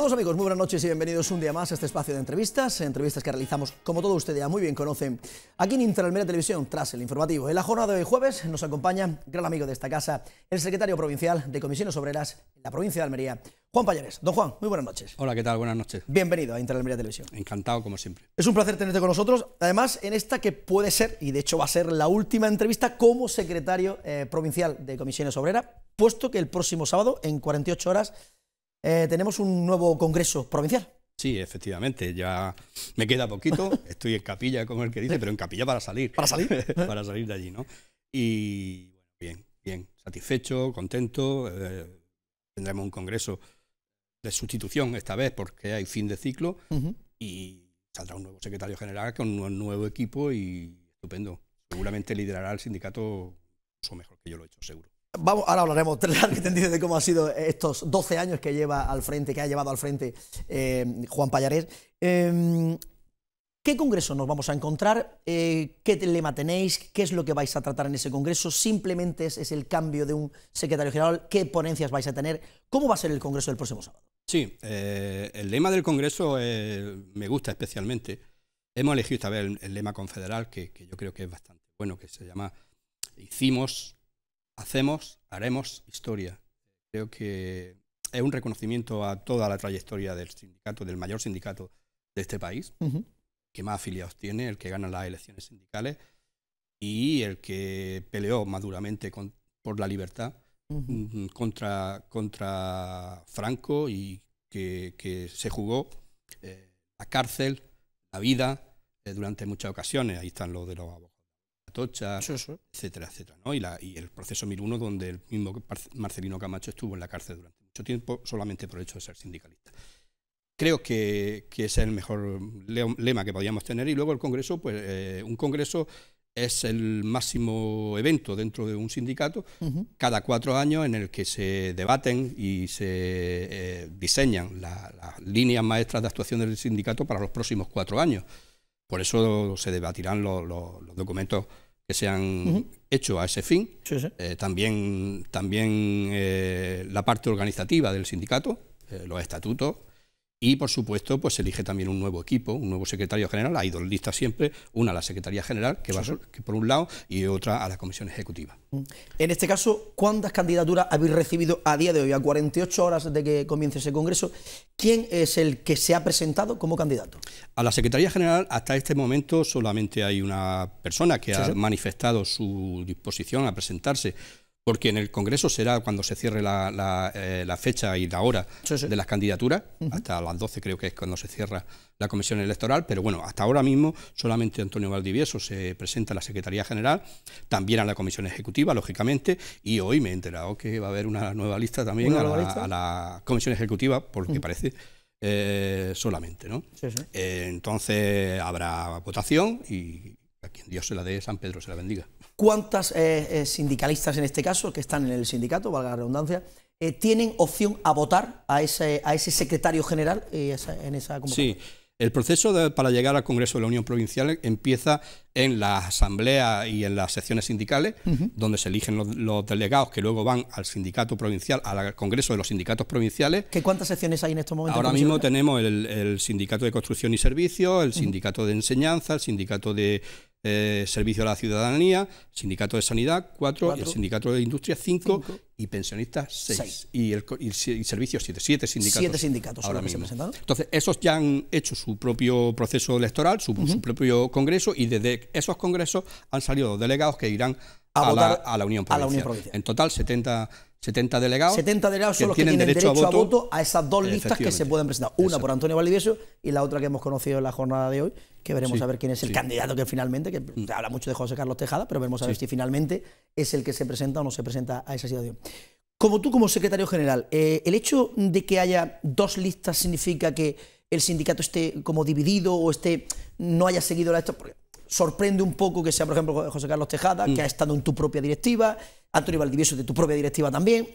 Saludos amigos, muy buenas noches y bienvenidos un día más a este espacio de entrevistas, entrevistas que realizamos, como todos ustedes ya muy bien conocen, aquí en Interalmería Televisión, tras el informativo. En la jornada de hoy jueves nos acompaña gran amigo de esta casa, el secretario provincial de Comisiones Obreras en la provincia de Almería, Juan Pallares, Don Juan, muy buenas noches. Hola, ¿qué tal? Buenas noches. Bienvenido a Interalmería Televisión. Encantado, como siempre. Es un placer tenerte con nosotros, además en esta que puede ser, y de hecho va a ser la última entrevista como secretario eh, provincial de Comisiones Obreras, puesto que el próximo sábado, en 48 horas, eh, tenemos un nuevo congreso provincial. Sí, efectivamente, ya me queda poquito, estoy en capilla, como el que dice, pero en capilla para salir. Para salir. para salir de allí, ¿no? Y bien, bien, satisfecho, contento. Eh, tendremos un congreso de sustitución esta vez porque hay fin de ciclo y saldrá un nuevo secretario general con un nuevo equipo y estupendo. Seguramente liderará el sindicato, o mejor que yo lo he hecho, seguro ahora hablaremos de cómo ha sido estos 12 años que lleva al frente, que ha llevado al frente eh, Juan Pallarés. Em, ¿Qué congreso nos vamos a encontrar? Eh, ¿Qué lema tenéis? ¿Qué es lo que vais a tratar en ese congreso? ¿Simplemente es, el cambio de un secretario general? ¿Qué ponencias vais a tener? ¿Cómo va a ser el congreso del próximo sábado? Sí, eh, el lema del congreso me gusta especialmente. Hemos elegido esta vez el, lema confederal, que yo creo que es bastante bueno, que se llama Hicimos hacemos, haremos historia. Creo que es un reconocimiento a toda la trayectoria del sindicato, del mayor sindicato de este país, que más afiliados tiene, el que gana las elecciones sindicales y el que peleó maduramente por la libertad mm, contra, Franco y que, se jugó eh, a cárcel, la vida eh, durante muchas ocasiones. Ahí están los de los abogados Tocha, etcétera, etcétera. Y, y el proceso 1001, donde el mismo Marcelino Camacho estuvo en la cárcel durante mucho tiempo, solamente por el hecho de ser sindicalista. Creo que, que ese es el mejor lema que podíamos tener. Y luego el Congreso, pues eh, un Congreso es el máximo evento dentro de un sindicato cada cuatro años en el que se debaten y se eh, diseñan las líneas maestras de actuación del sindicato para los próximos cuatro años. Por eso se debatirán los, documentos que se han hecho a ese fin. Eh, también también eh, la parte organizativa del sindicato, eh, los estatutos, y, por supuesto, pues se elige también un nuevo equipo, un nuevo secretario general. Hay dos listas siempre, una a la Secretaría General, que va por un lado, y otra a la Comisión Ejecutiva. Mm. En este caso, ¿cuántas candidaturas habéis recibido a día de hoy, a 48 horas de que comience ese Congreso? ¿Quién es el que se ha presentado como candidato? A la Secretaría General, hasta este momento, solamente hay una persona que ha manifestado su disposición a presentarse porque en el Congreso será cuando se cierre la, eh, fecha y la hora de las candidaturas, hasta las 12 creo que es cuando se cierra la comisión electoral, pero bueno, hasta ahora mismo solamente Antonio Valdivieso se presenta a la Secretaría General, también a la comisión ejecutiva, lógicamente, y hoy me he enterado que va a haber una nueva lista también a la, comisión ejecutiva, porque parece. Eh, solamente, ¿no? Eh, entonces habrá votación y, Dios se la dé, San Pedro se la bendiga. ¿Cuántas eh, eh, sindicalistas en este caso, que están en el sindicato, valga la redundancia, eh, tienen opción a votar a ese, secretario general en esa convocatoria? Sí, el proceso para llegar al Congreso de la Unión Provincial empieza en la asamblea y en las secciones sindicales, donde se eligen los, delegados que luego van al sindicato provincial, al Congreso de los Sindicatos Provinciales. ¿Qué cuántas secciones hay en estos momentos? Ahora mismo tenemos el, Sindicato de Construcción y Servicios, el Sindicato de Enseñanza, el Sindicato de eh, Servicio a la Ciudadanía, Sindicato de Sanidad, cuatro, el Sindicato de Industria, cinco, y Pensionistas, seis. Y, el, y, Servicios, siete. Siete sindicatos. Siete sindicatos ahora mismo. Se Entonces, esos ya han hecho su propio proceso electoral, su, su propio congreso, y desde esos congresos han salido delegados que irán a, votar a, la, Unión Provincial. En total, 70, 70 delegados. 70 delegados son los que tienen derecho, a, voto, a, esas dos listas que se pueden presentar. Una por Antonio Valdivieso y la otra que hemos conocido en la jornada de hoy, que veremos a ver quién es el candidato que finalmente, que mm. habla mucho de José Carlos Tejada, pero veremos a ver si finalmente es el que se presenta o no se presenta a esa situación. Como tú, como secretario general, eh, ¿el hecho de que haya dos listas significa que el sindicato esté como dividido o esté no haya seguido la... historia sorprende un poco que sea, por ejemplo, José Carlos Tejada, mm. que ha estado en tu propia directiva, Antonio Valdivieso de tu propia directiva también.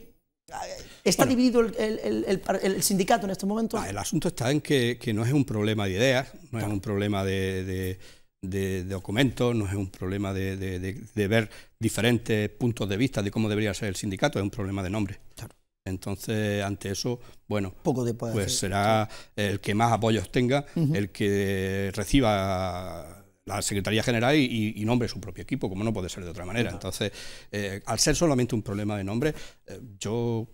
¿Está dividido el, sindicato en este momento. Ah, el asunto está en que, no es un problema de ideas, no es un problema de, documentos, no es un problema de, ver diferentes puntos de vista de cómo debería ser el sindicato, es un problema de nombre. Entonces, ante eso, bueno, Poco pues será el que más apoyos tenga, el que reciba la Secretaría General y, nombre su propio equipo, como no puede ser de otra manera. Entonces, eh, al ser solamente un problema de nombre, eh, yo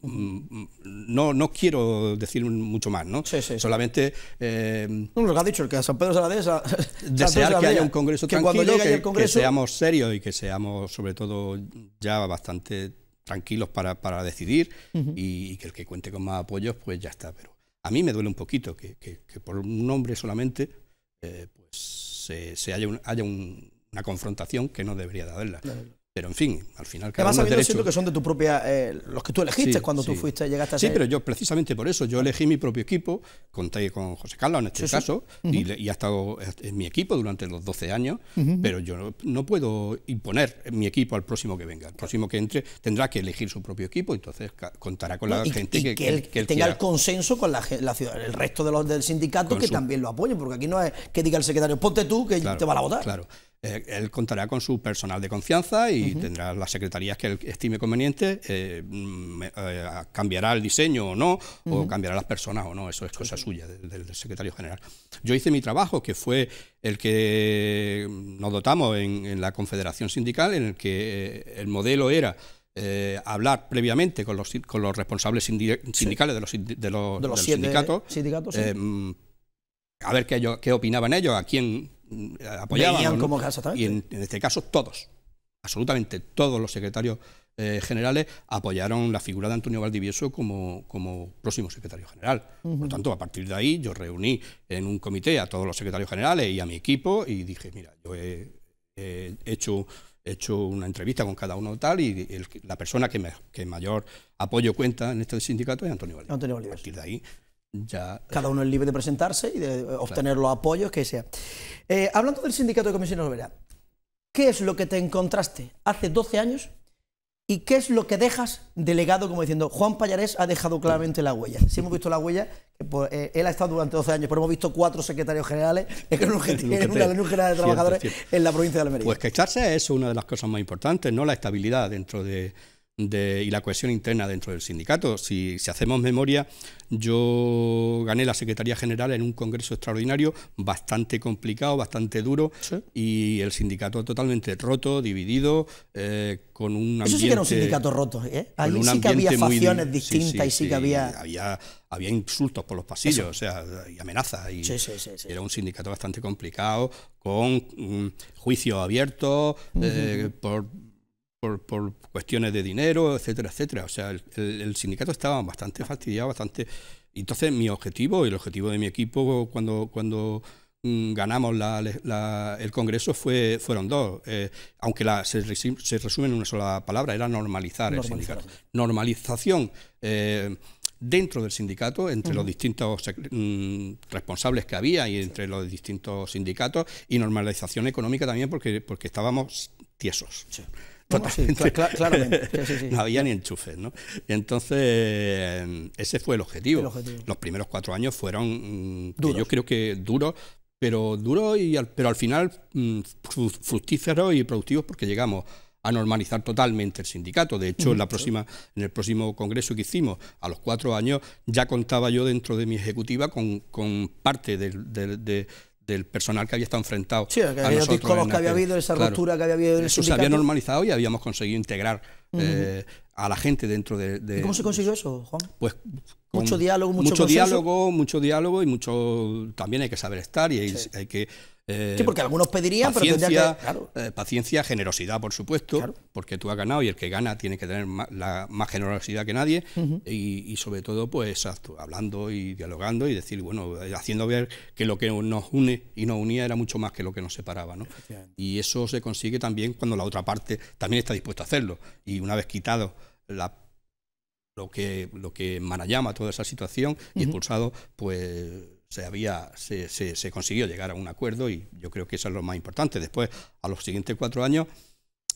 mm, mm, no, quiero decir mucho más, ¿no? Sí, sí, Solamente... Eh, no, lo que ha dicho, el que a San Pedro Saladesa... Desear que haya un congreso que cuando que, el congreso... que seamos serios y que seamos, sobre todo, ya bastante tranquilos para, decidir y, que el que cuente con más apoyos, pues ya está. Pero a mí me duele un poquito que, por un nombre solamente se, se haya, una confrontación que no debería de haberla. Pero en fin, al final cada vas a derecho... que son de tu propia, eh, los que tú elegiste cuando tú fuiste, llegaste a ser... Sí, pero yo precisamente por eso, yo elegí mi propio equipo, conté con José Carlos en este caso, y, ha estado en mi equipo durante los 12 años, pero yo no, puedo imponer mi equipo al próximo que venga. El próximo que entre tendrá que elegir su propio equipo, entonces contará con la gente que, que, tenga el consenso con la, el resto de los del sindicato que también lo apoye, porque aquí no es que diga el secretario, ponte tú que te van a votar. Claro. Eh, él contará con su personal de confianza y tendrá las secretarías que él estime conveniente, eh, mm, eh, cambiará el diseño o no, o cambiará las personas o no, eso es cosa suya del, secretario general. Yo hice mi trabajo, que fue el que nos dotamos en, la Confederación Sindical, en el que el modelo era... hablar previamente con los, responsables sindicales de los, sindicatos, a ver qué opinaban ellos, a quién Mm, apoyaban. Como y en, este caso todos, absolutamente todos los secretarios eh, generales apoyaron la figura de Antonio Valdivieso como, como próximo secretario general. Por lo tanto, a partir de ahí yo reuní en un comité a todos los secretarios generales y a mi equipo y dije, mira, yo he, hecho hecho una entrevista con cada uno tal y la persona que, me, que, mayor apoyo cuenta en este sindicato es Antonio Valdivieso. A partir de ahí cada uno es libre de presentarse y de eh, obtener los apoyos que sea. Eh, hablando del sindicato de comisiones obreras, ¿qué es lo que te encontraste hace 12 años y qué es lo que dejas delegado como diciendo Juan Pallarés ha dejado claramente la huella? Si hemos visto la huella, eh, él ha estado durante 12 años, pero hemos visto cuatro secretarios generales en, que es un de trabajadores en la provincia de Almería. Pues que echarse es una de las cosas más importantes, no la estabilidad dentro de y la cohesión interna dentro del sindicato. Si, hacemos memoria, yo gané la Secretaría General en un congreso extraordinario, bastante complicado, bastante duro, y el sindicato totalmente roto, dividido, eh, con un ambiente... Eso sí que era un sindicato roto, ¿eh? Ahí sí que había facciones distintas y sí, que había... había... insultos por los pasillos, o sea, y amenazas. Y Era un sindicato bastante complicado, con mm, juicios abiertos, eh, por por, cuestiones de dinero, etcétera, etcétera. O sea, el, sindicato estaba bastante fastidiado, bastante... Entonces mi objetivo y el objetivo de mi equipo cuando, cuando mm, ganamos el Congreso fue, fueron dos, eh, aunque la, se, se, resume en una sola palabra, era normalizar, el sindicato. Normalización. Eh, dentro del sindicato, entre los distintos mm, responsables que había y entre los distintos sindicatos, y normalización económica también porque, porque estábamos tiesos claro, no había ni enchufes, ¿no? entonces, ese fue el objetivo. Los primeros cuatro años fueron, mm, yo creo que duros, pero duros, y al, pero al final mm, fructíferos y productivos porque llegamos a normalizar totalmente el sindicato. De hecho, en, la próxima, en el próximo congreso que hicimos, a los cuatro años, ya contaba yo dentro de mi ejecutiva con, parte del... de, del personal que había estado enfrentado. Sí, que había los que había habido, esa ruptura que había habido en Eso se había normalizado y habíamos conseguido integrar eh, a la gente dentro de, de, ¿Cómo se consiguió eso, Juan? Pues mucho diálogo, mucho, mucho diálogo, mucho diálogo y mucho también hay que saber estar y hay que eh, sí, porque algunos pedirían, paciencia, pero que, eh, paciencia, generosidad, por supuesto, porque tú has ganado y el que gana tiene que tener más, la, más generosidad que nadie y, sobre todo, pues hablando y dialogando y decir, bueno, eh, haciendo ver que lo que nos une y nos unía era mucho más que lo que nos separaba, ¿no? Y eso se consigue también cuando la otra parte también está dispuesta a hacerlo y una vez quitado lo que lo que manayama toda esa situación y impulsado pues se, había, se, se, consiguió llegar a un acuerdo y yo creo que eso es lo más importante. Después, a los siguientes cuatro años...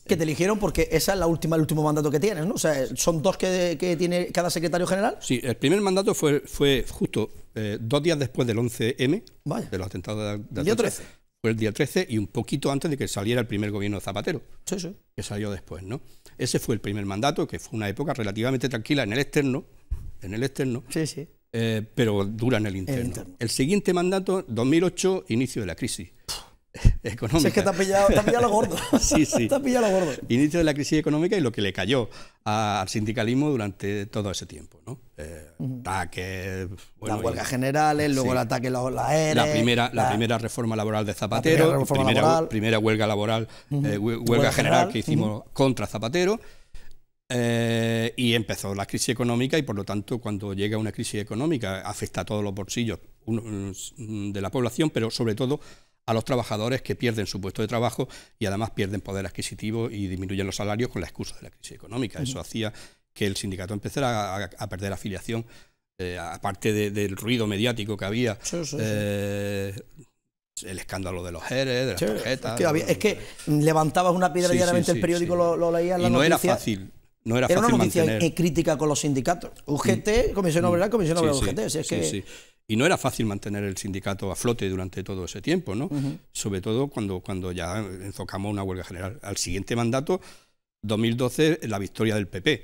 Que te eligieron porque esa es la última, el último mandato que tienes, ¿no? O sea, ¿son dos que, tiene cada secretario general? Sí, el primer mandato fue, fue justo eh, dos días después del 11M, de los atentados de, día 13. Fue el día 13 y un poquito antes de que saliera el primer gobierno Zapatero, sí, sí. que salió después, ¿no? Ese fue el primer mandato, que fue una época relativamente tranquila en el externo, en el externo. Sí, sí eh, pero dura el el interno. el siguiente mandato, 2008, inicio de la crisis económica. es que te ha pillado, pillado lo gordo. sí, sí. te pillado gordo. Inicio de la crisis económica y lo que le cayó al sindicalismo durante todo ese tiempo, ¿no? Eh, Ataques... Las huelgas generales, luego el ataque a la, la, e e, la primera la, primera reforma laboral de Zapatero, la primera, huelga laboral, eh, huelga, general, que hicimos contra Zapatero. Eh, y empezó la crisis económica y por lo tanto cuando llega una crisis económica afecta a todos los bolsillos mm, de la población, pero sobre todo a los trabajadores que pierden su puesto de trabajo y además pierden poder adquisitivo y disminuyen los salarios con la excusa de la crisis económica. Eso hacía que el sindicato empezara a, perder afiliación, eh, aparte del ruido mediático que había. Eh, el escándalo de los ERE, de las tarjetas. Es que, levantabas una piedra y el periódico lo, leía Y no era fácil no era, una noticia eh, crítica con los sindicatos. UGT, mm. Comisión mm. Obrera, Comisión Obrera UGT. Y no era fácil mantener el sindicato a flote durante todo ese tiempo, ¿no? Sobre todo cuando, cuando ya enfocamos una huelga general. Al siguiente mandato, 2012, la victoria del PP.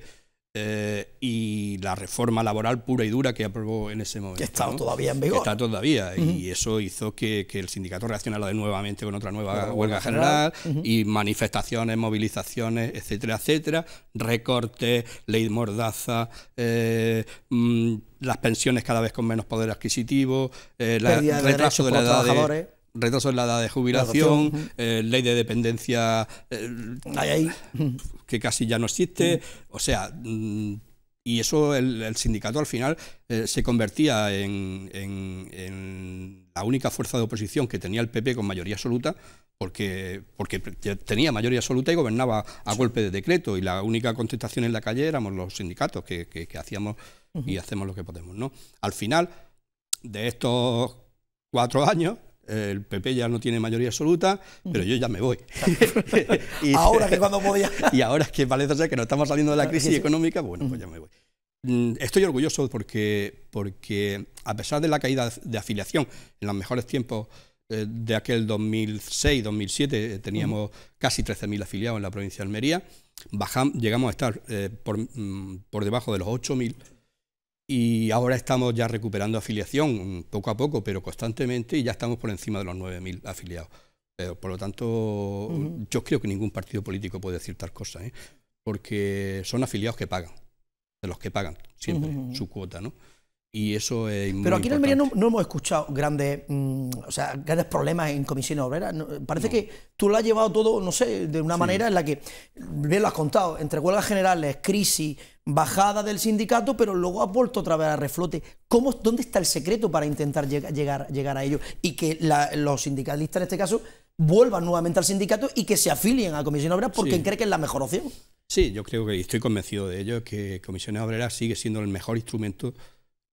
Eh, y la reforma laboral pura y dura que aprobó en ese momento. Que está todavía en vigor. está todavía. Y eso hizo que, el sindicato reaccionara de nuevamente con otra nueva huelga general, y manifestaciones, movilizaciones, etcétera, etcétera. Recortes, ley mordaza, eh, mm, las pensiones cada vez con menos poder adquisitivo, eh, la, el retraso de, de la edad retraso en la edad de jubilación, eh, ley de dependencia eh, que casi ya no existe. O sea, mm, y eso el, sindicato al final eh, se convertía en, la única fuerza de oposición que tenía el PP con mayoría absoluta, porque, tenía mayoría absoluta y gobernaba a golpe de decreto, y la única contestación en la calle éramos los sindicatos que, hacíamos y hacemos lo que podemos. ¿no? Al final de estos cuatro años, el PP ya no tiene mayoría absoluta, pero yo ya me voy. y, ahora que cuando podía. y ahora que parece ser que no estamos saliendo de la crisis económica, bueno, pues ya me voy. Mm, estoy orgulloso porque, porque a pesar de la caída de afiliación en los mejores tiempos eh, de aquel 2006-2007 eh, teníamos casi 13.000 afiliados en la provincia de Almería, bajamos, llegamos a estar eh, por, mm, por, debajo de los 8.000 y ahora estamos ya recuperando afiliación mm, poco a poco, pero constantemente, y ya estamos por encima de los 9.000 afiliados. Pero, por lo tanto, yo creo que ningún partido político puede decir tal cosa, ¿eh? porque son afiliados que pagan, de los que pagan siempre su cuota, ¿no? Y eso es Pero aquí en Almería no, no hemos escuchado grandes, mm, grandes problemas en comisiones obreras. parece que tú lo has llevado todo, no sé, de una manera en la que, bien lo has contado, entre huelgas generales, crisis, bajada del sindicato, pero luego ha vuelto otra vez a reflote. ¿Cómo, ¿Dónde está el secreto para intentar llegar, llegar, a ello? Y que los sindicalistas, en este caso, vuelvan nuevamente al sindicato y que se afilien a comisiones obreras porque creen que es la mejor opción. Sí, yo creo que, estoy convencido de ello, que comisiones obreras sigue siendo el mejor instrumento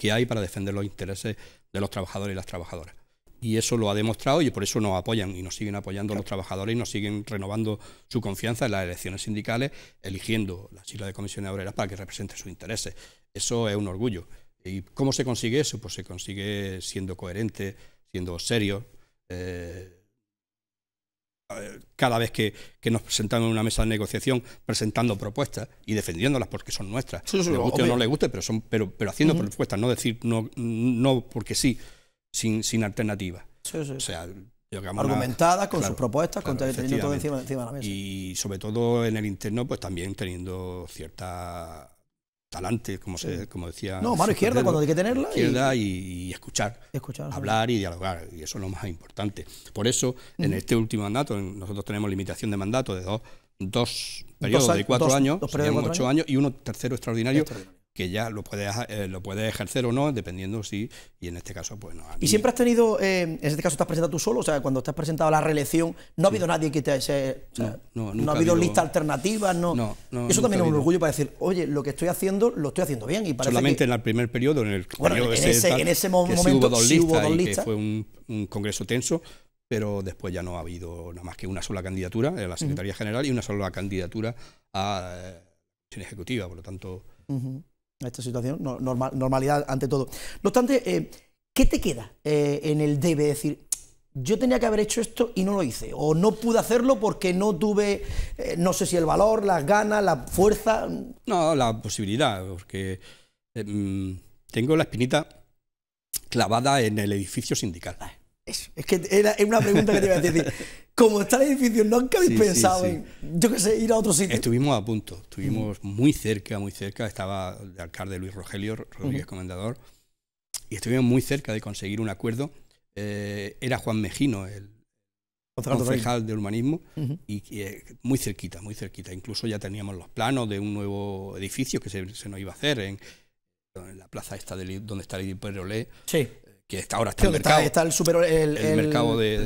que hay para defender los intereses de los trabajadores y las trabajadoras. Y eso lo ha demostrado y por eso nos apoyan y nos siguen apoyando los trabajadores y nos siguen renovando su confianza en las elecciones sindicales, eligiendo la sigla de comisiones obreras para que represente sus intereses. Eso es un orgullo. ¿Y cómo se consigue eso? Pues se consigue siendo coherente, siendo serio. Eh, cada vez que, nos presentamos en una mesa de negociación presentando propuestas y defendiéndolas porque son nuestras. le guste o no le guste, pero, son, pero, pero haciendo propuestas, no decir no, no porque sí, sin, sin alternativa. Sí, o sea, argumentadas con sus propuestas, con teniendo todo encima, encima, de la mesa. Y sobre todo en el interno, pues también teniendo cierta talante, como, se, como decía. No, mano izquierda cuando hay que tenerla. Izquierda y, escuchar, Hablar y dialogar, y eso es lo más importante. Por eso, en este último mandato, nosotros tenemos limitación de mandato de dos, dos periodos de cuatro años, de ocho años. y uno tercero extraordinario, que ya lo puedes, eh, lo puedes ejercer o no, dependiendo si, y en este caso, pues no. ¿Y siempre has tenido, eh, en este caso, ¿estás presentado tú solo? O sea, cuando te has presentado a la reelección, ¿no ha habido nadie que te. haya no no, no, ha habido, lista alternativa, no. no, Eso también es un orgullo para decir, oye, lo que estoy haciendo, lo estoy haciendo bien. Y Solamente en el primer periodo, en el bueno, en ese, en ese momento sí hubo dos listas. fue un, congreso tenso, pero después ya no ha habido nada más que una sola candidatura a la Secretaría General y una sola candidatura a la eh, Ejecutiva, por lo tanto esta situación, normal, normalidad ante todo. No obstante, eh, ¿qué te queda eh, en el debe? decir, yo tenía que haber hecho esto y no lo hice, o no pude hacerlo porque no tuve, eh, no sé si el valor, las ganas, la fuerza. No, la posibilidad, porque em, tengo la espinita clavada en el edificio sindical. Es que era, una pregunta que te iba a decir. Como está el edificio, nunca habéis pensado en, yo qué sé, ir a otro sitio? Estuvimos a punto, estuvimos muy cerca, muy cerca. Estaba el alcalde Luis Rogelio Rodríguez Comendador y estuvimos muy cerca de conseguir un acuerdo. Eh, era Juan Mejino, el concejal de humanismo y, eh, muy cerquita, muy cerquita. Incluso ya teníamos los planos de un nuevo edificio que se, nos iba a hacer en, la plaza esta donde está el Le. Sí que ahora está el mercado. el, mercado de.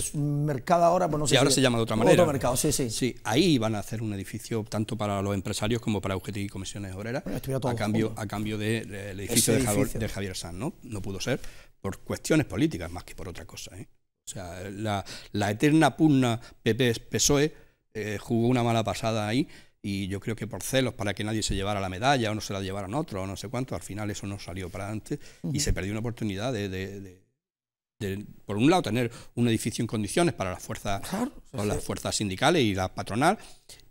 ahora, pues no Y ahora se llama de otra manera. Otro mercado, sí, sí. ahí van a hacer un edificio tanto para los empresarios como para UGT y comisiones obreras. a, cambio, a cambio del eh, edificio, de Javier, de Sanz, ¿no? pudo ser por cuestiones políticas más que por otra cosa. ¿eh? O sea, la, eterna pugna PP-PSOE eh, jugó una mala pasada ahí y yo creo que por celos, para que nadie se llevara la medalla o no se la llevaran otro o no sé cuánto, al final eso no salió para antes y se perdió una oportunidad de, por un lado, tener un edificio en condiciones para las fuerzas, las fuerzas sindicales y la patronal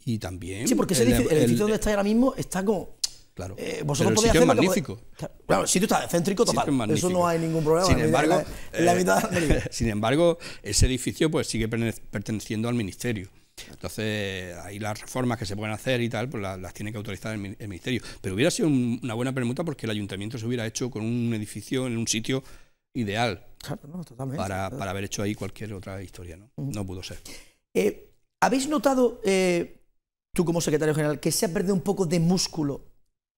y también... Sí, porque el, edificio, donde eh, está ahora mismo está como... Claro. Eh, el sitio magnífico. claro, si tú estás céntrico, total. eso no hay ningún problema. Sin embargo, eh, Sin embargo, ese edificio pues sigue perteneciendo al ministerio. Entonces, ahí las reformas que se pueden hacer y tal, pues las, tiene que autorizar el, Ministerio. Pero hubiera sido una buena pregunta porque el ayuntamiento se hubiera hecho con un edificio en un sitio ideal claro, no, totalmente, para, para, haber hecho ahí cualquier otra historia. No, mm. no pudo ser. Eh, ¿Habéis notado, eh, tú como secretario general, que se ha perdido un poco de músculo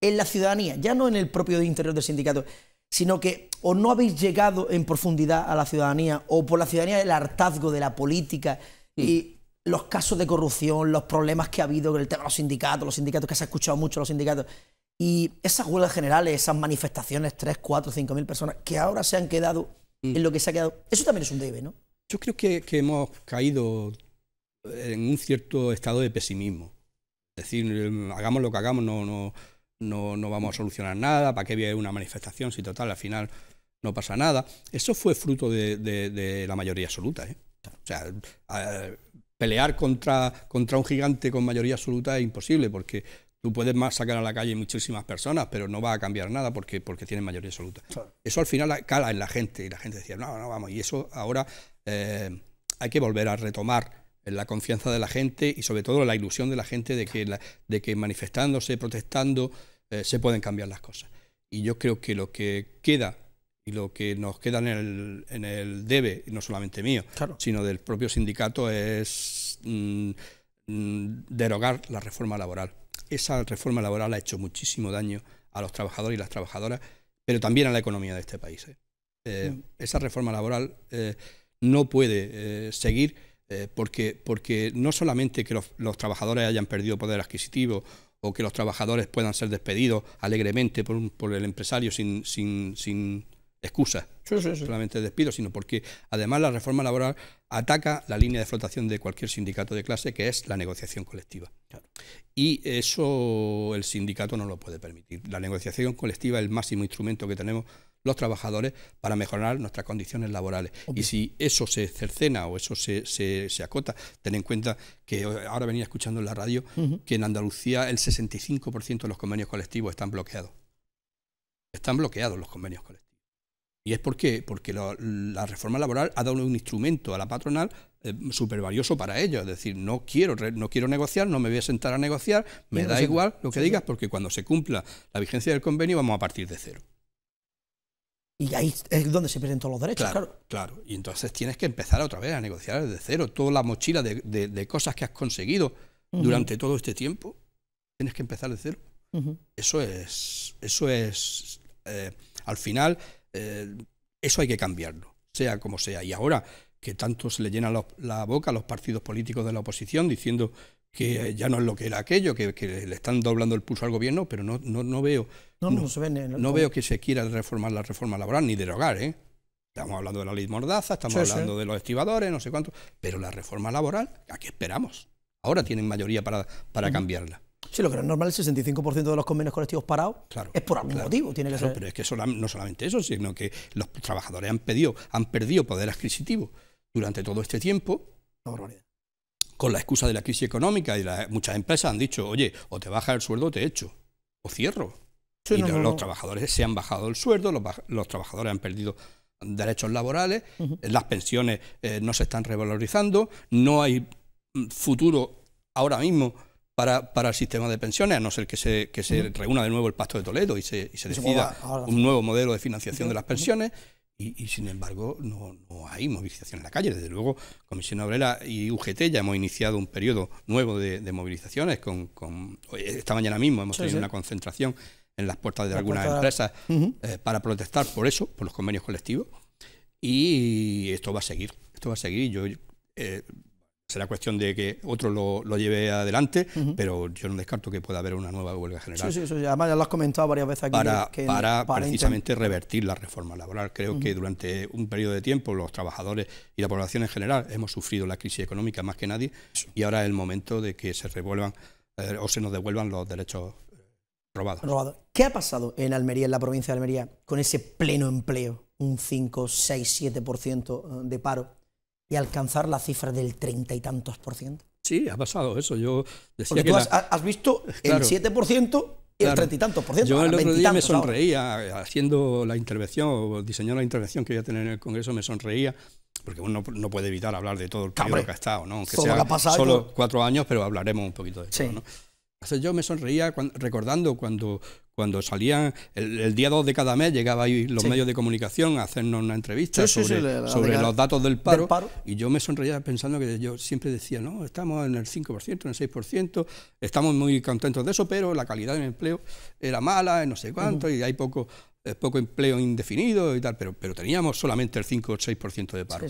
en la ciudadanía? Ya no en el propio interior del sindicato, sino que o no habéis llegado en profundidad a la ciudadanía, o por la ciudadanía el hartazgo de la política. Mm. Y los casos de corrupción, los problemas que ha habido con el tema de los sindicatos, los sindicatos que se ha escuchado mucho, los sindicatos. Y esas huelgas generales, esas manifestaciones, 3, 4, 5 mil personas, que ahora se han quedado mm. en lo que se ha quedado, eso también es un debe, ¿no? Yo creo que, hemos caído en un cierto estado de pesimismo. Es decir, mm, hagamos lo que hagamos, no, no, vamos a solucionar nada, ¿para qué viene una manifestación si total al final no pasa nada? Eso fue fruto de, la mayoría absoluta. ¿eh? O sea, pelear contra, contra un gigante con mayoría absoluta es imposible, porque tú puedes más sacar a la calle muchísimas personas, pero no va a cambiar nada porque, porque tienen mayoría absoluta. Eso al final cala en la gente y la gente decía, no, no, vamos, y eso ahora eh, hay que volver a retomar la confianza de la gente y sobre todo la ilusión de la gente de que, de que manifestándose, protestando, eh, se pueden cambiar las cosas. Y yo creo que lo que queda y lo que nos queda en el, en el debe, no solamente mío, sino del propio sindicato, es mm, mm, derogar la reforma laboral. Esa reforma laboral ha hecho muchísimo daño a los trabajadores y las trabajadoras, pero también a la economía de este país. ¿eh? Eh, mm. Esa reforma laboral eh, no puede seguir porque, porque no solamente que los, trabajadores hayan perdido poder adquisitivo o que los trabajadores puedan ser despedidos alegremente por, por el empresario sin excusas, solamente despido, sino porque además la reforma laboral ataca la línea de flotación de cualquier sindicato de clase, que es la negociación colectiva. Y eso el sindicato no lo puede permitir. La negociación colectiva es el máximo instrumento que tenemos los trabajadores para mejorar nuestras condiciones laborales. Y si eso se cercena o eso se, se, acota, ten en cuenta que ahora venía escuchando en la radio que en Andalucía el 65% de los convenios colectivos están bloqueados. Están bloqueados los convenios colectivos. Y es por qué? porque la reforma laboral ha dado un instrumento a la patronal eh, súper valioso para ellos. Es decir, no quiero, no quiero negociar, no me voy a sentar a negociar, me da igual lo que digas, porque cuando se cumpla la vigencia del convenio vamos a partir de cero. Y ahí es donde se pierden todos los derechos, claro, claro. y entonces tienes que empezar otra vez a negociar desde cero. Toda la mochila de, cosas que has conseguido durante todo este tiempo, tienes que empezar de cero. Eso es, eso es, eh, al final eh, eso hay que cambiarlo, sea como sea. Y ahora que tanto se le llena la, boca a los partidos políticos de la oposición diciendo que ya no es lo que era aquello, que, le están doblando el pulso al gobierno, pero no, no, no veo no, veo que se quiera reformar la reforma laboral ni derogar, ¿eh? Estamos hablando de la ley mordaza, estamos hablando de los estibadores, no sé cuánto, pero la reforma laboral, ¿a qué esperamos? Ahora tienen mayoría para, para cambiarla. Sí, lo que es normal, el 65% de los convenios colectivos parados claro, es por algún motivo, tiene que ser. Pero es que no solamente eso, sino que los trabajadores han, pedido, han perdido poder adquisitivo durante todo este tiempo. Con la excusa de la crisis económica y muchas empresas han dicho, oye, o te baja el sueldo o te echo, o cierro. y los, trabajadores se han bajado el sueldo, los, trabajadores han perdido derechos laborales, las pensiones eh, no se están revalorizando, no hay mm, futuro ahora mismo para, para el sistema de pensiones, a no ser que se, que se reúna de nuevo el Pacto de Toledo y se, y se decida un nuevo modelo de financiación de las pensiones. Y, sin embargo no, hay movilización en la calle. Desde luego, Comisión Obrera y UGT ya hemos iniciado un periodo nuevo de, movilizaciones. Con, con, esta mañana mismo hemos tenido una concentración en las puertas de algunas empresas eh, para protestar por eso, por los convenios colectivos. Y esto va a seguir, esto va a seguir. Yo eh, Será cuestión de que otro lo, lleve adelante, pero yo no descarto que pueda haber una nueva huelga general. Sí, sí, Además, ya lo has comentado varias veces aquí. Para, precisamente revertir la reforma laboral. Creo que durante un periodo de tiempo los trabajadores y la población en general hemos sufrido la crisis económica más que nadie y ahora es el momento de que se revuelvan eh, o se nos devuelvan los derechos robados. Robado. ¿Qué ha pasado en Almería, en la provincia de Almería, con ese pleno empleo? Un 5, 6, 7% de paro y alcanzar la cifra del treinta y tantos por ciento. Sí, ha pasado eso. Yo decía Porque tú has, has, visto el 7% y el treinta y tantos por ciento. Yo el me sonreía eh, haciendo la intervención o diseñando la intervención que iba a tener en el Congreso, me sonreía porque uno no puede evitar hablar de todo el periodo que ha estado, ¿no? aunque sea pasado, solo cuatro años, pero hablaremos un poquito de sí. ¿no? yo me sonreía recordando cuando, cuando salían, el, día 2 de cada mes llegaba ahí los medios de comunicación a hacernos una entrevista sobre, los datos del paro, y yo me sonreía pensando que yo siempre decía, no, estamos en el 5%, en el 6%, estamos muy contentos de eso, pero la calidad del empleo era mala, no sé cuánto, y hay poco, eh, poco empleo indefinido y tal, pero, pero teníamos solamente el 5 o 6% de paro.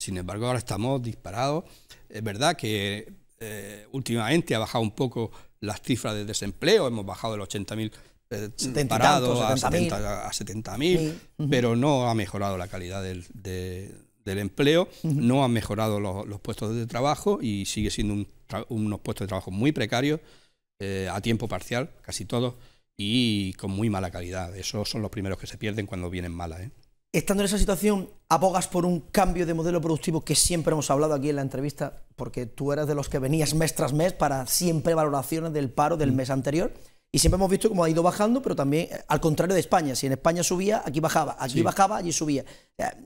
Sin embargo, ahora estamos disparados. Es verdad que eh, últimamente ha bajado un poco las cifras de desempleo, hemos bajado el 80.000 eh, parados a 70.000, pero no ha mejorado la calidad del, empleo, no han mejorado los, puestos de trabajo y sigue siendo un unos puestos de trabajo muy precarios, eh, a tiempo parcial, casi todos, y con muy mala calidad. Esos son los primeros que se pierden cuando vienen malas. ¿eh? estando en esa situación, abogas por un cambio de modelo productivo que siempre hemos hablado aquí en la entrevista, porque tú eras de los que venías mes tras mes para siempre valoraciones del paro del mm. mes anterior. Y siempre hemos visto cómo ha ido bajando, pero también eh, al contrario de España. Si en España subía, aquí bajaba. Aquí bajaba, allí subía.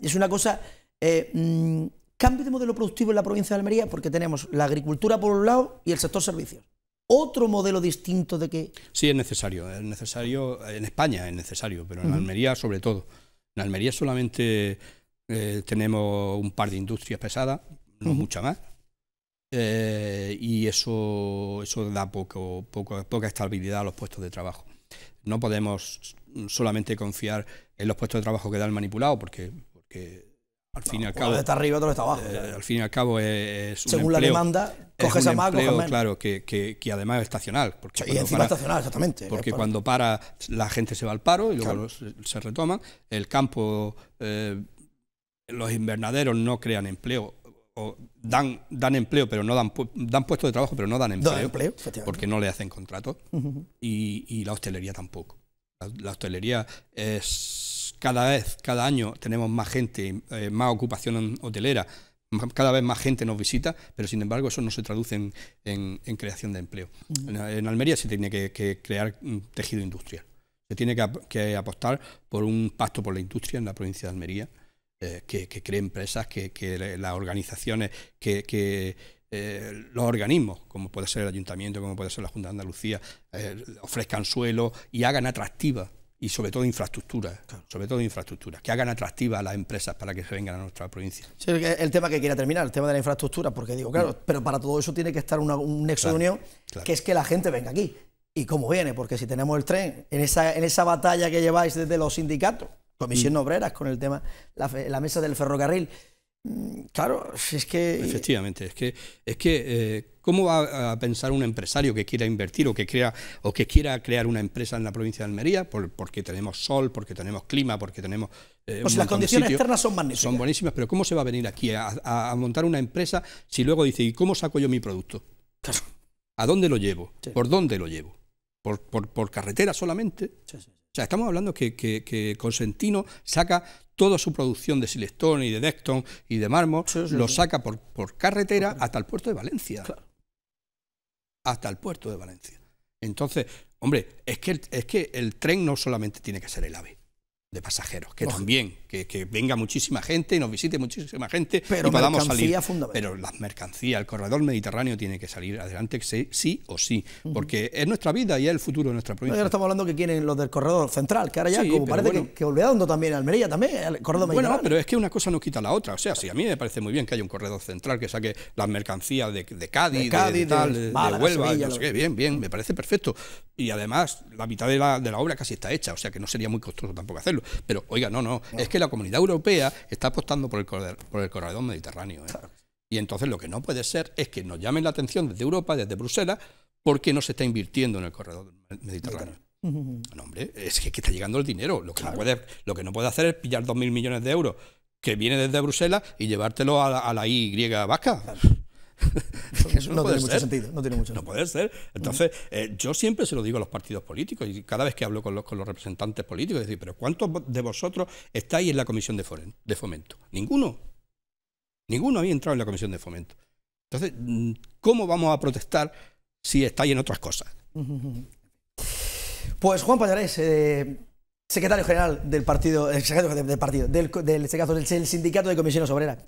Es una cosa... Eh, mm, cambio de modelo productivo en la provincia de Almería porque tenemos la agricultura por un lado y el sector servicios otro modelo distinto de que... Sí, es necesario, es necesario, en España es necesario, pero en Almería sobre todo. En Almería solamente eh, tenemos un par de industrias pesadas, no mucha más. Eh, y eso, da poco, poco, poca estabilidad a los puestos de trabajo. No podemos solamente confiar en los puestos de trabajo que dan manipulados, manipulado, porque eh, al fin y al cabo. está eh, arriba, abajo. al fin y al cabo es. Según la demanda, coges empleo, Claro, que, además es estacional. Porque y encima estacional, exactamente. Porque cuando para, la gente se va al paro y luego se, retoman retoma. El campo, eh, los invernaderos no crean empleo. O dan, dan empleo, pero no dan, dan puestos de trabajo, pero no dan empleo. porque no le hacen contrato y, la hostelería tampoco. la hostelería es cada vez, cada año tenemos más gente, eh, más ocupación hotelera, cada vez más gente nos visita, pero sin embargo eso no se traduce en, creación de empleo. en, Almería se tiene que, crear un tejido industrial, se tiene que, apostar por un pacto por la industria en la provincia de Almería, eh, que, cree empresas, que, las organizaciones, que, eh, los organismos, como puede ser el ayuntamiento, como puede ser la Junta de Andalucía, ofrezcan suelo y hagan atractiva y sobre todo infraestructuras, ¿eh? sobre todo infraestructuras, que hagan atractivas a las empresas para que se vengan a nuestra provincia. el tema que quiero terminar, el tema de la infraestructura, porque digo, claro, mm. pero para todo eso tiene que estar un nexo de unión, que es que la gente venga aquí. ¿Y cómo viene? Porque si tenemos el tren, en esa, en esa batalla que lleváis desde los sindicatos, comisión mm. obreras con el tema, la mesa del ferrocarril, Mm, claro, es que... Efectivamente, es que, es que eh, ¿cómo va a pensar un empresario que quiera invertir o que, crea, o que quiera crear una empresa en la provincia de Almería? porque tenemos sol, porque tenemos clima, porque tenemos... Eh, pues las condiciones externas son magníficas. Son buenísimas, pero ¿cómo se va a venir aquí a, montar una empresa si luego dice, ¿y cómo saco yo mi producto? ¿A dónde lo llevo? ¿Por dónde lo llevo? ¿Por, carretera solamente? O sea, estamos hablando que, que, que saca toda su producción de Silestone y de Dexton y de mármol, lo saca por, por carretera hasta el puerto de Valencia. Hasta el puerto de Valencia. Entonces, hombre, es que, es que el tren no solamente tiene que ser el AVE de pasajeros, que también, que, venga muchísima gente y nos visite muchísima gente pero podamos salir. Pero las mercancías, el corredor mediterráneo tiene que salir adelante sí, o sí, porque es nuestra vida y es el futuro de nuestra provincia. estamos hablando que quieren los del corredor central, que ahora ya como parece que, olvidando también Almería también, el corredor mediterráneo. Bueno, pero es que una cosa no quita la otra, o sea, sí, a mí me parece muy bien que haya un corredor central que saque las mercancías de, Cádiz, de, de, Huelva, bien, bien, me parece perfecto. Y además, la mitad de la obra casi está hecha, o sea que no sería muy costoso tampoco hacerlo. Pero, oiga, no, no, es que la comunidad europea está apostando por el corredor, por el corredor mediterráneo. ¿eh? Y entonces lo que no puede ser es que nos llamen la atención desde Europa, desde Bruselas, porque no se está invirtiendo en el corredor mediterráneo. No, hombre, es que, está llegando el dinero. Lo que, no puede, lo que no puede hacer es pillar 2.000 millones de euros que viene desde Bruselas y llevártelo a la, Y vasca no, tiene mucho sentido. No, puede ser. Entonces, eh, yo siempre se lo digo a los partidos políticos y cada vez que hablo con los, con los representantes políticos, decir, pero ¿cuántos de vosotros estáis en la comisión de, fomento? Ninguno. Ninguno había entrado en la comisión de fomento. Entonces, mm, ¿cómo vamos a protestar si estáis en otras cosas? Pues Juan Pallarés, eh, secretario general del partido, eh, del partido, del, del sindicato de comisiones obreras.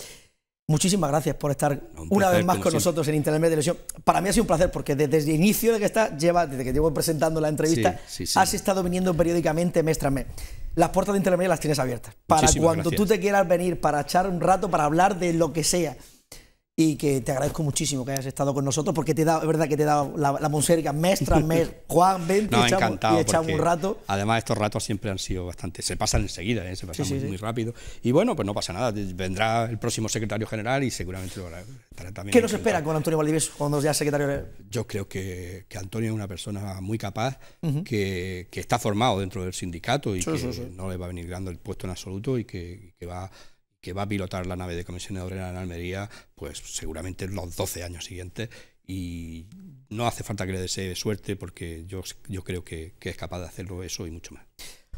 Muchísimas gracias por estar una vez más con nosotros en Internet de Para mí ha sido un placer porque desde, el inicio de que está, lleva, desde que llevo presentando la entrevista, has estado viniendo periódicamente mes tras mes. Las puertas de Internet las tienes abiertas. Para cuando tú te quieras venir, para echar un rato, para hablar de lo que sea y que te agradezco muchísimo que hayas estado con nosotros porque te da es verdad que te he dado la, monserga mes tras mes, Juan, ven, no, echamos, y un rato. Además estos ratos siempre han sido bastante, se pasan enseguida, ¿eh? se pasan muy, rápido y bueno, pues no pasa nada, vendrá el próximo secretario general y seguramente lo hará, también. ¿Qué nos espera con Antonio Valdivieso cuando sea secretario general? Yo creo que, que Antonio es una persona muy capaz, que, está formado dentro del sindicato y que no le va a venir dando el puesto en absoluto y que, que va que va a pilotar la nave de Comisión en Almería, pues seguramente en los 12 años siguientes. Y no hace falta que le desee suerte porque yo, yo creo que, que es capaz de hacerlo eso y mucho más.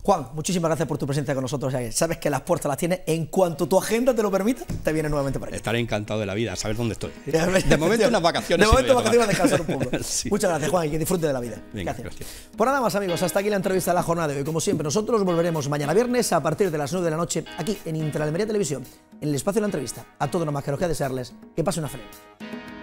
Juan, muchísimas gracias por tu presencia con nosotros. Sabes que las puertas las tienes. En cuanto tu agenda te lo permita, te viene nuevamente para aquí. Estaré encantado de la vida, saber dónde estoy. De momento unas vacaciones. De momento vacaciones descansar un poco. Muchas gracias, Juan, y que disfrute de la vida. gracias. Por nada más, amigos, hasta aquí la entrevista de la jornada de hoy. Como siempre, nosotros volveremos mañana viernes a partir de las 9 de la noche aquí en Interalmería Televisión, en el espacio de la entrevista. A todos nomás que nos queda desearles que pase una feliz.